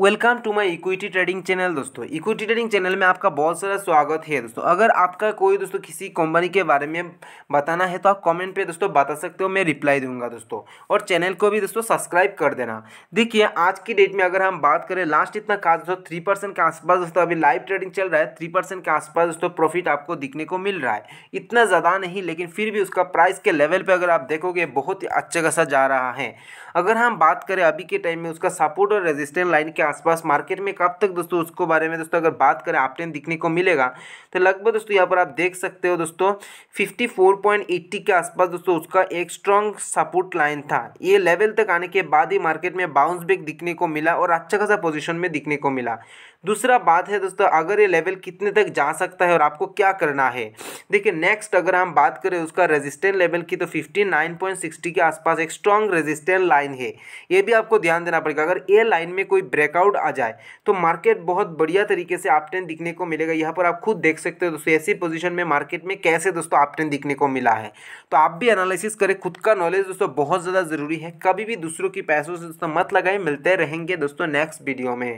welcome to my equity trading channel दोस्तों equity trading channel में आपका बहुत सारा स्वागत है दोस्तों अगर आपका कोई दोस्तों किसी कंपनी के बारे में बताना है तो आप कमेंट पे दोस्तों बता सकते हो मैं रिप्लाई दूंगा दोस्तों और चैनल को भी दोस्तों सब्सक्राइब कर देना देखिए आज की डेट में अगर हम बात करें लास्ट इतना खास दोस्तों थ्री के आसपास दोस्तों अभी लाइव ट्रेडिंग चल रहा है थ्री के आसपास दोस्तों प्रॉफिट आपको दिखने को मिल रहा है इतना ज़्यादा नहीं लेकिन फिर भी उसका प्राइस के लेवल पर अगर आप देखोगे बहुत ही अच्छा खासा जा रहा है अगर हम बात करें अभी के टाइम में उसका सपोर्ट और रेजिस्टेंस लाइन के आसपास मार्केट में कब तक दोस्तों उसको बारे में दोस्तों अगर बात करें आप दिखने को मिलेगा तो लगभग दोस्तों यहाँ पर आप देख सकते हो दोस्तों फिफ्टी के आसपास दोस्तों उसका एक स्ट्रॉन्ग सपोर्ट लाइन था ये लेवल तक आने के बाद ही मार्केट में बाउंस बैक दिखने को मिला और अच्छा खासा पोजिशन में दिखने को मिला दूसरा बात है दोस्तों अगर ये लेवल कितने तक जा सकता है और आपको क्या करना है देखिए नेक्स्ट अगर हम बात करें उसका रेजिस्टेंट लेवल की तो 59.60 के आसपास एक स्ट्रॉन्ग रेजिस्टेंट लाइन लाइन है ये भी आपको ध्यान देना पड़ेगा अगर ए लाइन में कोई ब्रेकआउट आ जाए तो मार्केट बहुत बढ़िया तरीके से आपटेन दिखने को मिलेगा यहाँ पर आप खुद देख सकते हो दोस्तों ऐसी पोजिशन में मार्केट में कैसे दोस्तों आपटेन दिखने को मिला है तो आप भी एनालिसिस करें खुद का नॉलेज दोस्तों बहुत ज़्यादा ज़रूरी है कभी भी दूसरों की पैसों से दोस्तों मत लगाए मिलते रहेंगे दोस्तों नेक्स्ट वीडियो में